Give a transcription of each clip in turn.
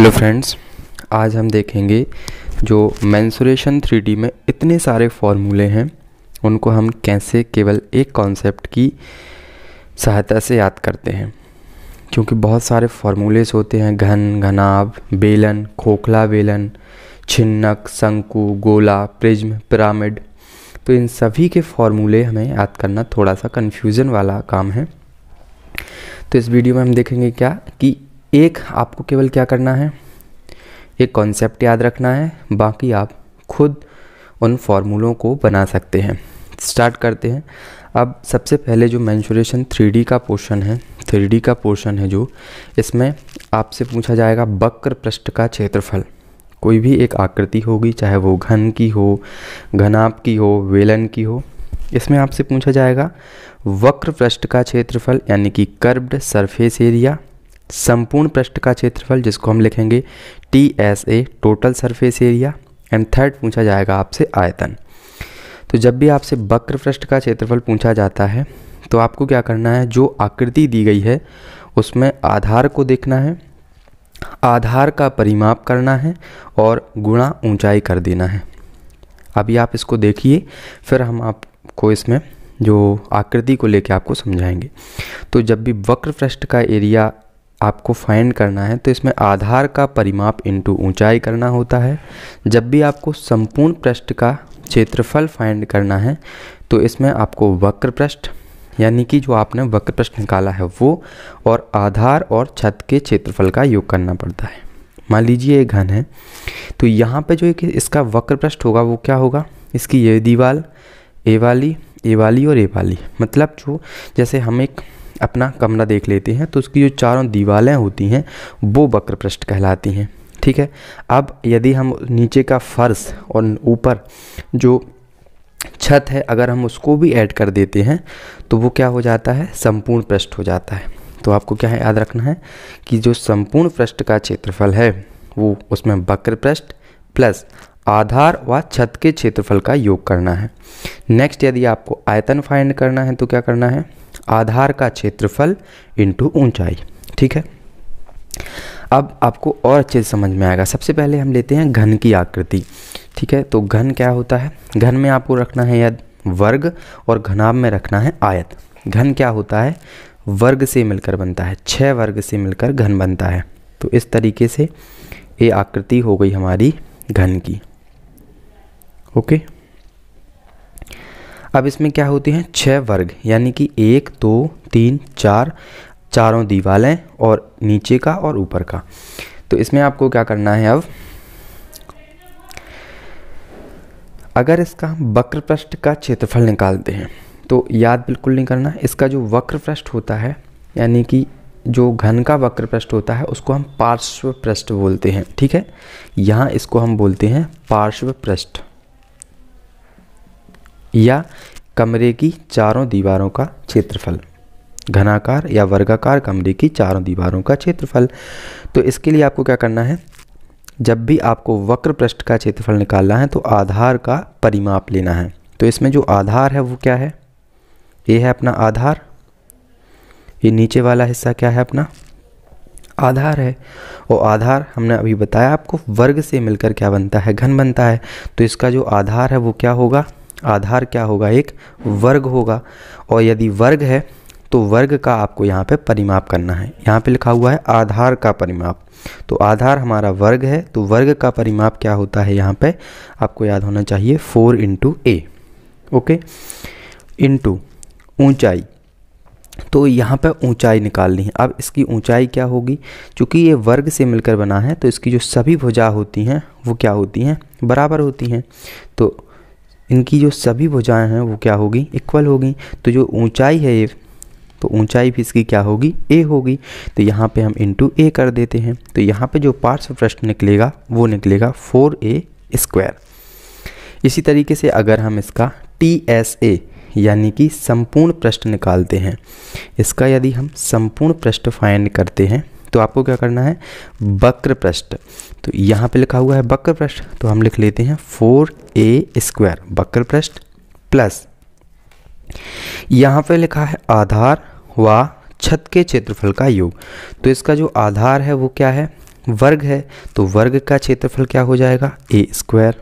hello friends आज हम देखेंगे जो मैंसुरेशन थ्री में इतने सारे फॉर्मूले हैं उनको हम कैसे केवल एक कॉन्सेप्ट की सहायता से याद करते हैं क्योंकि बहुत सारे फार्मूलेस होते हैं घन घनाभ बेलन खोखला बेलन छिन्नक शंकु गोला प्रिज्म पिरामिड तो इन सभी के फॉर्मूले हमें याद करना थोड़ा सा कन्फ्यूज़न वाला काम है तो इस वीडियो में हम देखेंगे क्या कि एक आपको केवल क्या करना है एक कॉन्सेप्ट याद रखना है बाकी आप खुद उन फार्मूलों को बना सकते हैं स्टार्ट करते हैं अब सबसे पहले जो मैंशोरेशन थ्री का पोर्शन है थ्री का पोर्शन है जो इसमें आपसे पूछा जाएगा वक्र पृष्ठ का क्षेत्रफल कोई भी एक आकृति होगी चाहे वो घन की हो घनाप की हो वेलन की हो इसमें आपसे पूछा जाएगा वक्र पृष्ठ का क्षेत्रफल यानी कि कर्व्ड सरफेस एरिया संपूर्ण पृष्ठ का क्षेत्रफल जिसको हम लिखेंगे T S A total surface area and third पूछा जाएगा आपसे आयतन तो जब भी आपसे वक्र पृष्ठ का क्षेत्रफल पूछा जाता है तो आपको क्या करना है जो आकृति दी गई है उसमें आधार को देखना है आधार का परिमाप करना है और गुणा ऊंचाई कर देना है अभी आप इसको देखिए फिर हम आपको इसमें जो आकृति को लेकर आपको समझाएंगे तो जब भी वक्र पृष्ठ का एरिया आपको फाइंड करना है तो इसमें आधार का परिमाप इंटू ऊंचाई करना होता है जब भी आपको संपूर्ण पृष्ठ का क्षेत्रफल फाइंड करना है तो इसमें आपको वक्र पृष्ठ यानी कि जो आपने वक्र पृष्ठ निकाला है वो और आधार और छत के क्षेत्रफल का योग करना पड़ता है मान लीजिए एक घन है तो यहाँ पर जो एक इसका वक्र पृष्ठ होगा वो क्या होगा इसकी ये दीवार ए वाली ए वाली और ए वाली मतलब जो जैसे हम एक अपना कमरा देख लेते हैं तो उसकी जो चारों दीवारें होती हैं वो पृष्ठ कहलाती हैं ठीक है अब यदि हम नीचे का फर्श और ऊपर जो छत है अगर हम उसको भी ऐड कर देते हैं तो वो क्या हो जाता है संपूर्ण पृष्ठ हो जाता है तो आपको क्या है याद रखना है कि जो संपूर्ण पृष्ठ का क्षेत्रफल है वो उसमें वक्र पृष्ठ प्लस आधार व छत के क्षेत्रफल का योग करना है नेक्स्ट यदि आपको आयतन फाइंड करना है तो क्या करना है आधार का क्षेत्रफल इंटू ऊंचाई ठीक है अब आपको और अच्छे से समझ में आएगा सबसे पहले हम लेते हैं घन की आकृति ठीक है तो घन क्या होता है घन में आपको रखना है या वर्ग और घनाभ में रखना है आयत घन क्या होता है वर्ग से मिलकर बनता है छः वर्ग से मिलकर घन बनता है तो इस तरीके से ये आकृति हो गई हमारी घन की ओके अब इसमें क्या होती हैं छः वर्ग यानी कि एक दो तीन चार चारों दीवालें और नीचे का और ऊपर का तो इसमें आपको क्या करना है अब अगर इसका वक्र पृष्ठ का क्षेत्रफल निकालते हैं तो याद बिल्कुल नहीं करना इसका जो वक्र पृष्ठ होता है यानी कि जो घन का वक्र पृष्ठ होता है उसको हम पार्श्व पृष्ठ बोलते हैं ठीक है यहाँ इसको हम बोलते हैं पार्श्व पृष्ठ या कमरे की चारों दीवारों का क्षेत्रफल घनाकार या वर्गाकार कमरे की चारों दीवारों का क्षेत्रफल तो इसके लिए आपको क्या करना है जब भी आपको वक्र पृष्ठ का क्षेत्रफल निकालना है तो आधार का परिमाप लेना है तो इसमें जो आधार है वो क्या है ये है अपना आधार ये नीचे वाला हिस्सा क्या है अपना आधार है वो आधार हमने अभी बताया आपको वर्ग से मिलकर क्या बनता है घन बनता है तो इसका जो आधार है वो क्या होगा आधार क्या होगा एक वर्ग होगा और यदि वर्ग है तो वर्ग का आपको यहाँ पे परिमाप करना है यहाँ पे लिखा हुआ है आधार का परिमाप तो आधार हमारा वर्ग है तो वर्ग का परिमाप क्या होता है यहाँ पे आपको याद होना चाहिए four into A okay into ऊंचाई तो यहाँ पे ऊंचाई निकालनी है अब इसकी ऊंचाई क्या होगी क्योंकि ये वर्ग से मिलकर बना है तो इसकी जो सभी भुजा होती हैं वो क्या होती हैं बराबर होती हैं तो इनकी जो सभी भुजाएं हैं वो क्या होगी इक्वल होगी तो जो ऊंचाई है ये तो ऊंचाई भी इसकी क्या होगी ए होगी तो यहाँ पे हम इंटू ए कर देते हैं तो यहाँ पे जो पार्श्व पृष्ठ निकलेगा वो निकलेगा फोर ए स्क्वायर इसी तरीके से अगर हम इसका टी एस ए यानी कि संपूर्ण पृष्ठ निकालते हैं इसका यदि हम संपूर्ण पृष्ठ फाइंड करते हैं तो आपको क्या करना है वक्र पृष्ठ तो यहाँ पे लिखा हुआ है वक्र पृष्ठ तो हम लिख लेते हैं फोर ए स्क्वायर वक्र पृष्ठ प्लस यहाँ पे लिखा है आधार व छत के क्षेत्रफल का योग तो इसका जो आधार है वो क्या है वर्ग है तो वर्ग का क्षेत्रफल क्या हो जाएगा ए स्क्वायर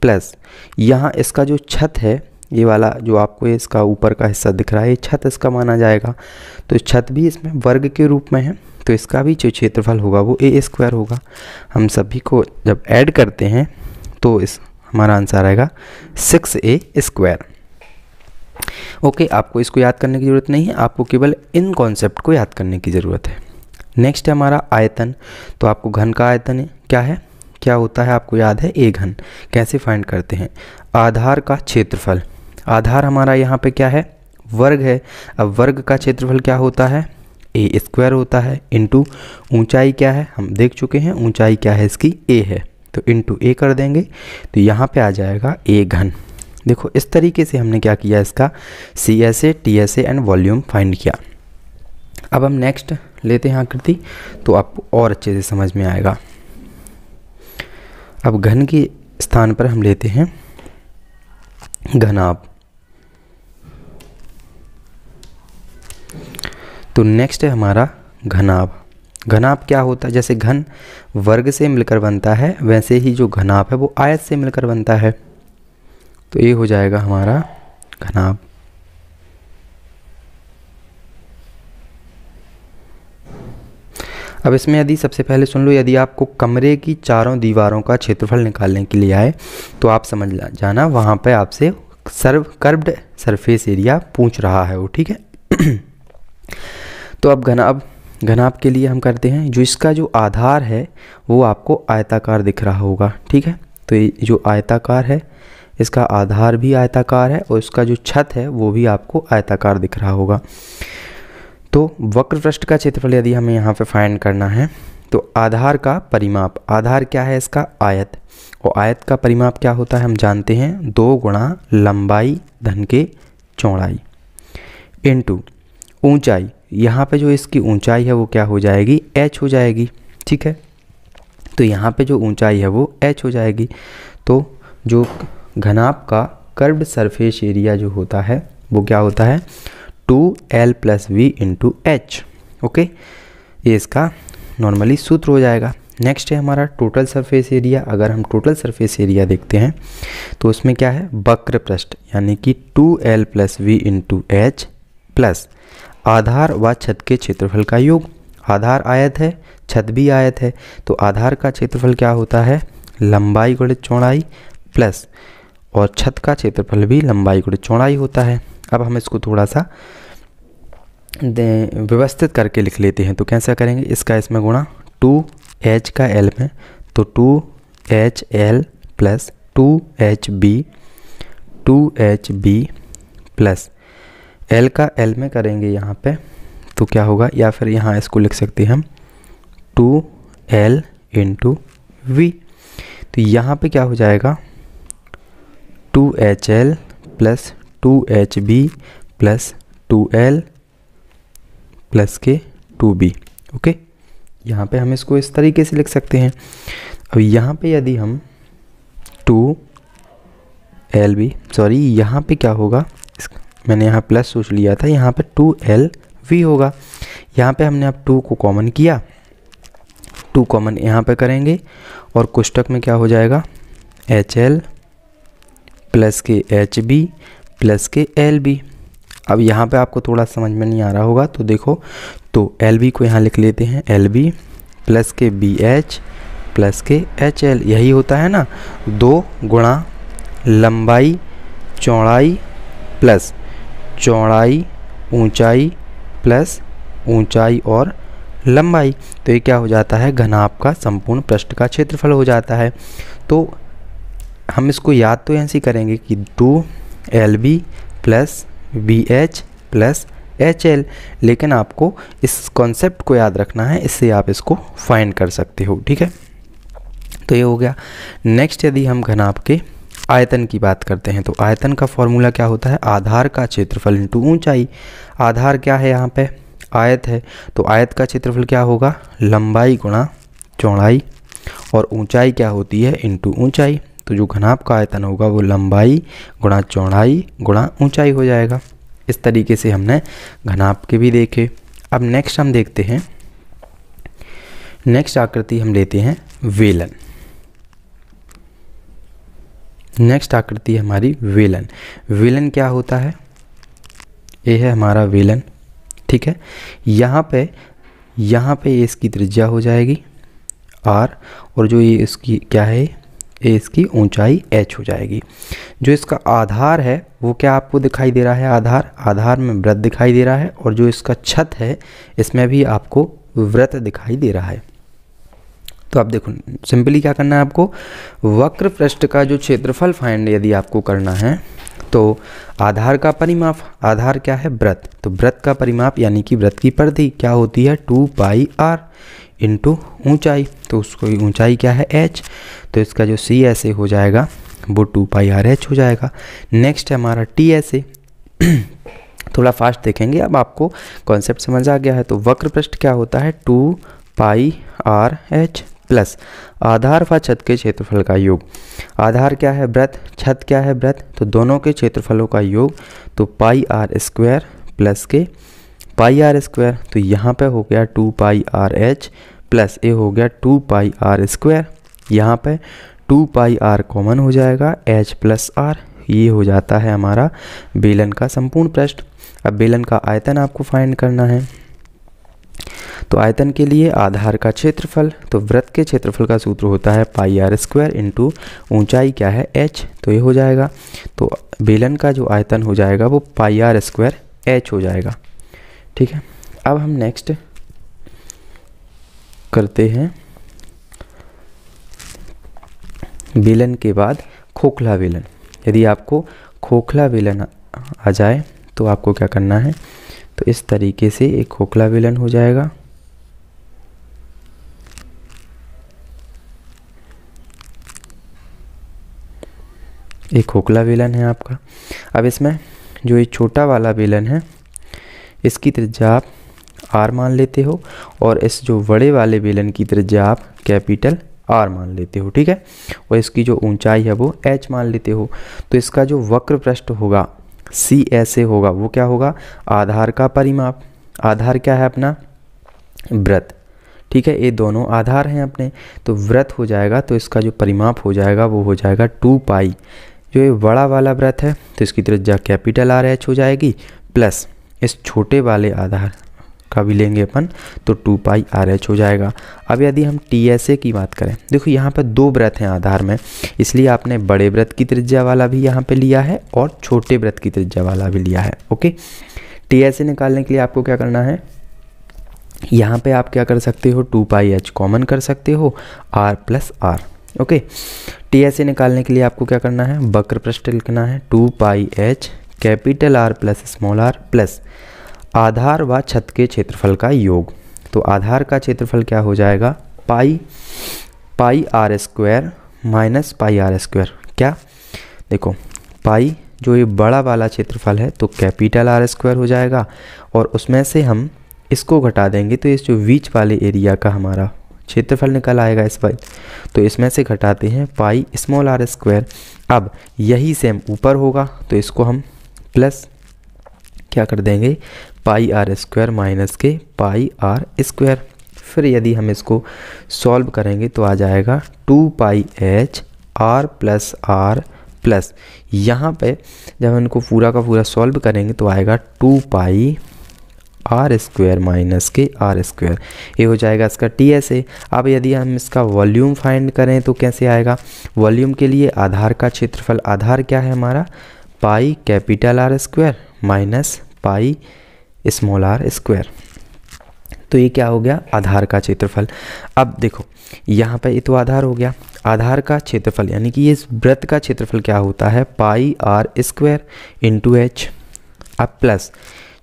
प्लस यहाँ इसका जो छत है ये वाला जो आपको इसका ऊपर का हिस्सा दिख रहा है ये छत इसका माना जाएगा तो छत भी इसमें वर्ग के रूप में है तो इसका भी जो क्षेत्रफल होगा वो ए स्क्वायर होगा हम सभी को जब ऐड करते हैं तो इस हमारा आंसर आएगा सिक्स ए स्क्वायर ओके आपको इसको याद करने की ज़रूरत नहीं है आपको केवल इन कॉन्सेप्ट को याद करने की ज़रूरत है नेक्स्ट है हमारा आयतन तो आपको घन का आयतन है क्या है क्या होता है आपको याद है ए घन कैसे फाइंड करते हैं आधार का क्षेत्रफल आधार हमारा यहाँ पे क्या है वर्ग है अब वर्ग का क्षेत्रफल क्या होता है ए स्क्वायर होता है इंटू ऊंचाई क्या है हम देख चुके हैं ऊंचाई क्या है इसकी ए है तो इंटू ए कर देंगे तो यहाँ पे आ जाएगा ए घन देखो इस तरीके से हमने क्या किया इसका C S A T S A and volume find किया अब हम नेक्स्ट लेते हैं आकृति तो आपको और अच्छे से समझ में आएगा अब घन के स्थान पर हम लेते हैं घनाभ तो नेक्स्ट है हमारा घनाभ घनाभ क्या होता है जैसे घन वर्ग से मिलकर बनता है वैसे ही जो घनाभ है वो आयत से मिलकर बनता है तो ये हो जाएगा हमारा घनाभ अब इसमें यदि सबसे पहले सुन लो यदि आपको कमरे की चारों दीवारों का क्षेत्रफल निकालने के लिए आए तो आप समझ जाना वहाँ पर आपसे सर्व कर्ब्ड सरफेस एरिया पूछ रहा है वो ठीक है तो अब अब घनाप के लिए हम करते हैं जो इसका जो आधार है वो आपको आयताकार दिख रहा होगा ठीक है तो ये जो आयताकार है इसका आधार भी आयताकार है और इसका जो छत है वो भी आपको आयताकार दिख रहा होगा तो वक्र पृष्ठ का क्षेत्रफल यदि हमें यहाँ पे फाइंड करना है तो आधार का परिमाप आधार क्या है इसका आयत और आयत का परिमाप क्या होता है हम जानते हैं दो गुणा लंबाई धन के चौड़ाई इंटू ऊंचाई यहाँ पे जो इसकी ऊंचाई है वो क्या हो जाएगी एच हो जाएगी ठीक है तो यहाँ पे जो ऊंचाई है वो एच हो जाएगी तो जो घनाप का कर्व्ड सरफेस एरिया जो होता है वो क्या होता है two L plus V into H okay ये इसका नॉर्मली सूत्र हो जाएगा नेक्स्ट है हमारा टोटल सरफेस एरिया अगर हम टोटल सरफेस एरिया देखते हैं तो उसमें क्या है वक्र पृष्ठ यानी कि two L plus V into H plus आधार व छत के क्षेत्रफल का योग आधार आयत है छत भी आयत है तो आधार का क्षेत्रफल क्या होता है लंबाई गुणित चौड़ाई प्लस और छत का क्षेत्रफल भी लंबाई गुणित चौड़ाई होता है अब हम इसको थोड़ा सा व्यवस्थित करके लिख लेते हैं तो कैसा करेंगे इसका इसमें गुणा टू एच का एल में तो two H L plus two H B two H B plus L का एल में करेंगे यहाँ पे तो क्या होगा या फिर यहाँ इसको लिख सकते हैं हम टू एल इंटू वी तो यहाँ पे क्या हो जाएगा two H L plus two H B plus two L plus के टू बी ओके यहाँ पे हम इसको इस तरीके से लिख सकते हैं अब यहाँ पे यदि हम टू एल बी सॉरी यहाँ पे क्या होगा मैंने यहाँ प्लस सोच लिया था यहाँ पे टू एल वी होगा यहाँ पे हमने अब टू को कॉमन किया टू कॉमन यहाँ पे करेंगे और कुष्टक में क्या हो जाएगा एच एल प्लस के एच बी प्लस के एल बी अब यहाँ पे आपको थोड़ा समझ में नहीं आ रहा होगा तो देखो तो एल बी को यहाँ लिख लेते हैं एल बी प्लस के बी एच प्लस के एच एल यही होता है ना दो गुणा लंबाई चौड़ाई प्लस चौड़ाई ऊंचाई प्लस ऊंचाई और लंबाई तो ये क्या हो जाता है घनाभ का संपूर्ण पृष्ठ का क्षेत्रफल हो जाता है तो हम इसको याद तो ऐसे करेंगे कि two L B plus B H plus H L लेकिन आपको इस कॉन्सेप्ट को याद रखना है इससे आप इसको फाइंड कर सकते हो ठीक है तो ये हो गया नेक्स्ट यदि हम घनाभ के आयतन की बात करते हैं तो आयतन का फॉर्मूला क्या होता है आधार का क्षेत्रफल इंटू ऊंचाई आधार क्या है यहाँ पे आयत है तो आयत का क्षेत्रफल क्या होगा लंबाई गुणा चौड़ाई और ऊंचाई क्या होती है इंटू ऊंचाई तो जो घनाप का आयतन होगा वो लंबाई गुणा चौड़ाई गुणा ऊंचाई हो जाएगा इस तरीके से हमने घनाप के भी देखे अब नेक्स्ट हम देखते हैं नेक्स्ट आकृति हम लेते हैं वेलन नेक्स्ट आकृति है हमारी वेलन वेलन क्या होता है ये है हमारा वेलन ठीक है यहाँ पे यहाँ पे ये इसकी त्रिज्या हो जाएगी आर और जो ये इसकी क्या है ये इसकी ऊंचाई एच हो जाएगी जो इसका आधार है वो क्या आपको दिखाई दे रहा है आधार आधार में वृत्त दिखाई दे रहा है और जो इसका छत है इसमें भी आपको व्रत दिखाई दे रहा है तो आप देखो सिंपली क्या करना है आपको वक्र पृष्ठ का जो क्षेत्रफल फाइंड यदि आपको करना है तो आधार का परिमाप आधार क्या है व्रत तो व्रत का परिमाप यानी कि व्रत की परिधि क्या होती है टू पाई आर इंटू ऊंचाई तो उसको ऊंचाई क्या है एच तो इसका जो सी ऐसे हो जाएगा वो टू पाई आर एच हो जाएगा नेक्स्ट है हमारा टी ऐसे थोड़ा फास्ट देखेंगे अब आपको कॉन्सेप्ट समझ आ गया है तो वक्र पृष्ठ क्या होता है two pi R H plus आधार व छत के क्षेत्रफल का योग आधार क्या है व्रत छत क्या है व्रत तो दोनों के क्षेत्रफलों का योग तो पाई आर स्क्वायर प्लस के पाई आर स्क्वायर तो यहाँ पे हो गया two pi R H plus A हो गया टू पाई आर स्क्वायर यहाँ पे टू पाई आर कॉमन हो जाएगा एच प्लस आर ये हो जाता है हमारा बेलन का संपूर्ण पृष्ठ अब बेलन का आयतन आपको फाइंड करना है तो आयतन के लिए आधार का क्षेत्रफल तो व्रत के क्षेत्रफल का सूत्र होता है पाई आर स्क्वायर इंटू ऊँचाई क्या है एच तो ये हो जाएगा तो बेलन का जो आयतन हो जाएगा वो पाई आर स्क्वायर एच हो जाएगा ठीक है अब हम नेक्स्ट करते हैं बेलन के बाद खोखला बेलन यदि आपको खोखला बेलन आ जाए तो आपको क्या करना है तो इस तरीके से एक खोखला विलन हो जाएगा एक खोखला विलन है आपका अब इसमें जो ये छोटा वाला बेलन है इसकी त्रिज्या आप आर मान लेते हो और इस जो बड़े वाले विलन की त्रिज्या आप कैपिटल आर मान लेते हो ठीक है और इसकी जो ऊंचाई है वो एच मान लेते हो तो इसका जो वक्र पृष्ठ होगा सी एस ए होगा वो क्या होगा आधार का परिमाप आधार क्या है अपना व्रत ठीक है ये दोनों आधार हैं अपने तो व्रत हो जाएगा तो इसका जो परिमाप हो जाएगा वो हो जाएगा टू पाई जो ये बड़ा वाला व्रत है तो इसकी त्रिज्या कैपिटल आर एच हो जाएगी प्लस इस छोटे वाले आधार का भी लेंगे अपन तो टू पाई आर एच हो जाएगा अब यदि हम टी एस ए की बात करें देखो यहाँ पर दो व्रत हैं आधार में इसलिए आपने बड़े व्रत की त्रिज्या वाला भी यहाँ पे लिया है और छोटे व्रत की त्रिज्या वाला भी लिया है ओके टी एस ए निकालने के लिए आपको क्या करना है यहाँ पे आप क्या कर सकते हो टू पाई एच कॉमन कर सकते हो R plus R okay T S A निकालने के लिए आपको क्या करना है वक्र पृष्ठ लिखना है two pi H capital R plus small R plus आधार व छत के क्षेत्रफल का योग तो आधार का क्षेत्रफल क्या हो जाएगा pi pi R square minus pi R square क्या देखो पाई जो ये बड़ा वाला क्षेत्रफल है तो कैपिटल आर स्क्वायर हो जाएगा और उसमें से हम इसको घटा देंगे तो इस जो बीच वाले एरिया का हमारा क्षेत्रफल निकल आएगा इस पर तो इसमें से घटाते हैं पाई स्मॉल आर स्क्वायर अब यही सेम ऊपर होगा तो इसको हम प्लस क्या कर देंगे पाई आर स्क्वायर माइनस के पाई आर स्क्वायर फिर यदि हम इसको सॉल्व करेंगे तो आ जाएगा two pi H R plus R plus यहाँ पे जब इनको पूरा का पूरा सॉल्व करेंगे तो आएगा two pi R square minus के आर स्क्वायर ये हो जाएगा इसका टी एस ए अब यदि हम इसका वॉल्यूम फाइंड करें तो कैसे आएगा वॉल्यूम के लिए आधार का क्षेत्रफल आधार क्या है हमारा pi capital R square minus pi small R square तो ये क्या हो गया आधार का क्षेत्रफल अब देखो यहाँ पर ये तो आधार हो गया आधार का क्षेत्रफल यानी कि ये व्रत का क्षेत्रफल क्या होता है pi R square into H अब प्लस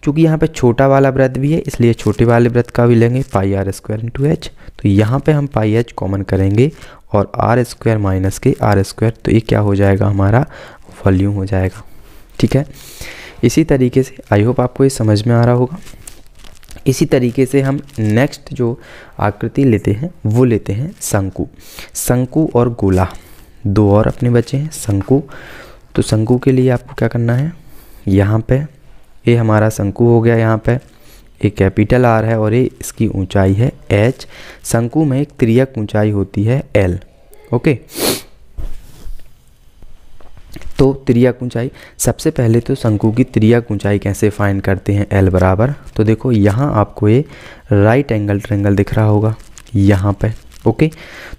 क्योंकि यहाँ पे छोटा वाला व्रत भी है इसलिए छोटे वाले व्रत का भी लेंगे pi R square into H तो यहाँ पे हम पाई एच कॉमन करेंगे और आर स्क्वायर माइनस के आर स्क्वायर तो ये क्या हो जाएगा हमारा वॉल्यूम हो जाएगा ठीक है इसी तरीके से आई होप आपको ये समझ में आ रहा होगा इसी तरीके से हम नेक्स्ट जो आकृति लेते हैं वो लेते हैं शंकु शंकु और गोला दो और अपने बच्चे हैं शंकु तो शंकु के लिए आपको क्या करना है यहाँ पे ये हमारा शंकु हो गया यहाँ पे ये कैपिटल आर है और ये इसकी ऊंचाई है एच शंकु में एक त्रियक ऊंचाई होती है एल ओके तो त्रिया ऊंचाई सबसे पहले तो शंकु की त्रिया ऊंचाई कैसे फाइन करते हैं एल बराबर तो देखो यहाँ आपको ये राइट एंगल ट्रेंगल दिख रहा होगा यहाँ पर ओके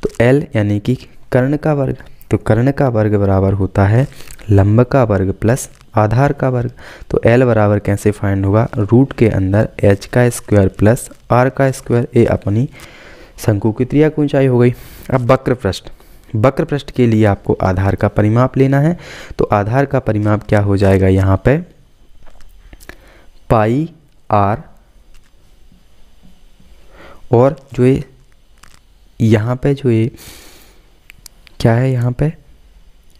तो एल यानी कि कर्ण का वर्ग तो कर्ण का वर्ग बराबर होता है लंब का वर्ग प्लस आधार का वर्ग तो एल बराबर कैसे फाइंड होगा रूट के अंदर एच का स्क्वायर प्लस आर का स्क्वायर ए अपनी शंकु की त्रिया ऊंचाई हो गई अब वक्र पृष्ठ वक्र पृष्ठ के लिए आपको आधार का परिमाप लेना है तो आधार का परिमाप क्या हो जाएगा यहाँ पे पाई आर और जो ये यहाँ पे जो ये क्या है यहाँ पे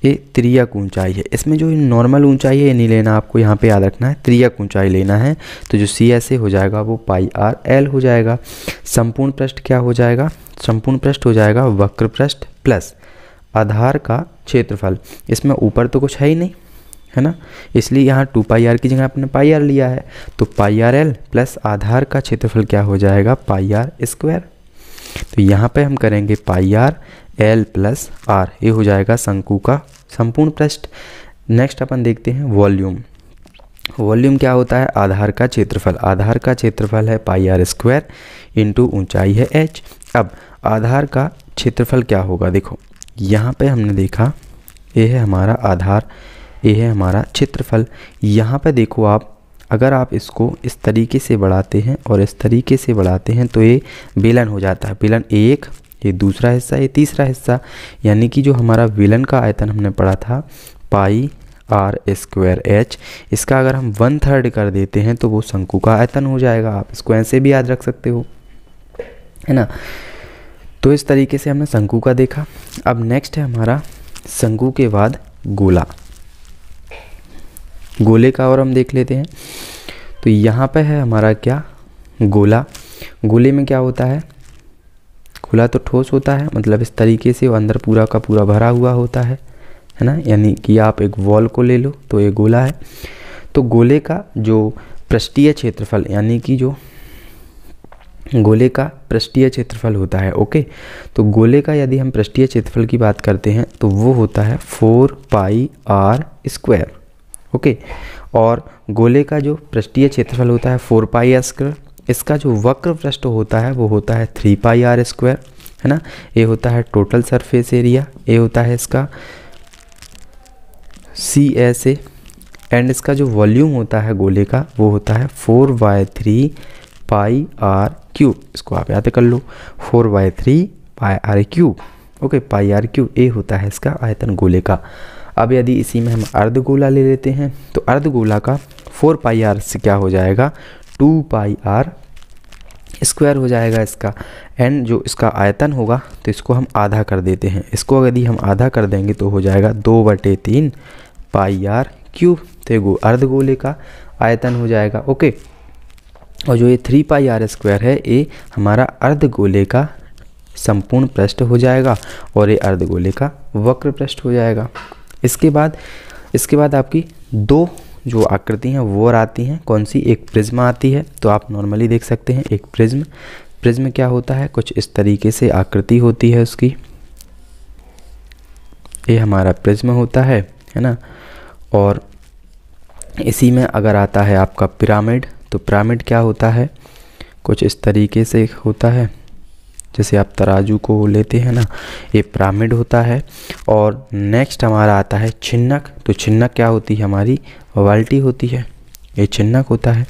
ये त्रियक ऊंचाई है इसमें जो नॉर्मल ऊंचाई है ये नहीं लेना आपको यहाँ पे याद रखना है त्रियक ऊंचाई लेना है तो जो सी एस ए हो जाएगा वो पाई आर एल हो जाएगा संपूर्ण पृष्ठ क्या हो जाएगा संपूर्ण पृष्ठ हो जाएगा वक्र पृष्ठ प्लस आधार का क्षेत्रफल इसमें ऊपर तो कुछ है ही नहीं है ना इसलिए यहाँ टू पाई आर की जगह आपने पाई आर लिया है तो पाई आर एल प्लस आधार का क्षेत्रफल क्या हो जाएगा पाई आर स्क्वायर तो यहाँ पे हम करेंगे pi R L plus R ये हो जाएगा शंकु का संपूर्ण पृष्ठ नेक्स्ट अपन देखते हैं वॉल्यूम वॉल्यूम क्या होता है आधार का क्षेत्रफल आधार का क्षेत्रफल है पाई आर स्क्वायर इंटू ऊंचाई है एच अब आधार का क्षेत्रफल क्या होगा देखो यहाँ पे हमने देखा ये है हमारा आधार ये है हमारा क्षेत्रफल यहाँ पे देखो आप अगर आप इसको इस तरीके से बढ़ाते हैं और इस तरीके से बढ़ाते हैं तो ये बेलन हो जाता है बेलन एक ये दूसरा हिस्सा ये तीसरा हिस्सा यानी कि जो हमारा बेलन का आयतन हमने पढ़ा था पाई आर स्क्वायर एच इसका अगर हम वन थर्ड कर देते हैं तो वो शंकु का आयतन हो जाएगा आप इसको ऐसे भी याद रख सकते हो है ना तो इस तरीके से हमने शंकु का देखा अब नेक्स्ट है हमारा शंकु के बाद गोला गोले का और हम देख लेते हैं तो यहाँ पर है हमारा क्या गोला गोले में क्या होता है खुला तो ठोस होता है मतलब इस तरीके से अंदर पूरा का पूरा भरा हुआ होता है है ना यानी कि आप एक वॉल को ले लो तो ये गोला है तो गोले का जो पृष्ठीय क्षेत्रफल यानी कि जो गोले का पृष्ठीय क्षेत्रफल होता है ओके तो गोले का यदि हम पृष्ठीय क्षेत्रफल की बात करते हैं तो वो होता है four pi R square okay और गोले का जो पृष्ठीय क्षेत्रफल होता है फोर पाई आर स्क्वायर इसका जो वक्र पृष्ठ होता है वो होता है थ्री पाई आर स्क्वायर है ना ये होता है टोटल सरफेस एरिया ये होता है इसका सी एस ए एंड इसका जो वॉल्यूम होता है गोले का वो होता है four by three pi R cube इसको आप याद कर लो four by three pi R cube okay pi R cube ए होता है इसका आयतन गोले का अब यदि इसी में हम अर्धगोला ले लेते हैं तो अर्धगोला का फोर पाई आर से क्या हो जाएगा टू पाई आर स्क्वायर हो जाएगा इसका एंड जो इसका आयतन होगा तो इसको हम आधा कर देते हैं इसको यदि हम आधा कर देंगे तो हो जाएगा दो बटे तीन पाई आर क्यूब तो अर्ध अर्धगोले का आयतन हो जाएगा ओके और जो ये थ्री पाई आर स्क्वायर है ये हमारा अर्ध गोले का संपूर्ण पृष्ठ हो जाएगा और ये अर्ध गोले का वक्र पृष्ठ हो जाएगा इसके बाद इसके बाद आपकी दो जो आकृति हैं वो आती हैं कौन सी एक प्रिज्म आती है तो आप नॉर्मली देख सकते हैं एक प्रिज्म प्रिज्म क्या होता है कुछ इस तरीके से आकृति होती है उसकी ये हमारा प्रिज्म होता है है ना और इसी में अगर आता है आपका पिरामिड तो पिरामिड क्या होता है कुछ इस तरीके से होता है जैसे आप तराजू को लेते हैं ना ये पिरामिड होता है और नेक्स्ट हमारा आता है छिन्नक तो छिन्नक क्या होती है हमारी वाल्टी होती है ये छिन्नक होता है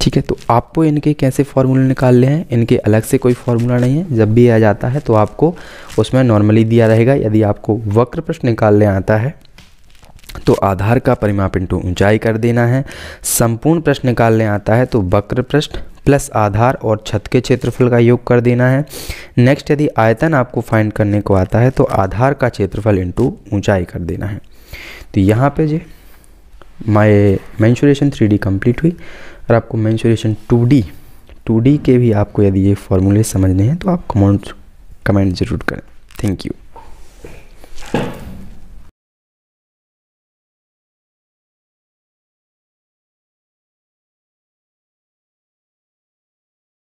ठीक है तो आपको इनके कैसे फार्मूले निकालने हैं इनके अलग से कोई फार्मूला नहीं है जब भी आ जाता है तो आपको उसमें नॉर्मली दिया रहेगा यदि आपको वक्र प्रश्न निकालने आता है तो आधार का परिमाप इंटू ऊंचाई कर देना है संपूर्ण प्रश्न निकालने आता है तो वक्र पृष्ठ प्लस आधार और छत के क्षेत्रफल का योग कर देना है नेक्स्ट यदि आयतन आपको फाइंड करने को आता है तो आधार का क्षेत्रफल इंटू ऊंचाई कर देना है तो यहाँ पे जी my mensuration three D complete हुई और आपको mensuration two D two D के भी आपको यदि ये फॉर्मूले समझने हैं तो आप कमेंट कमेंट ज़रूर करें थैंक यू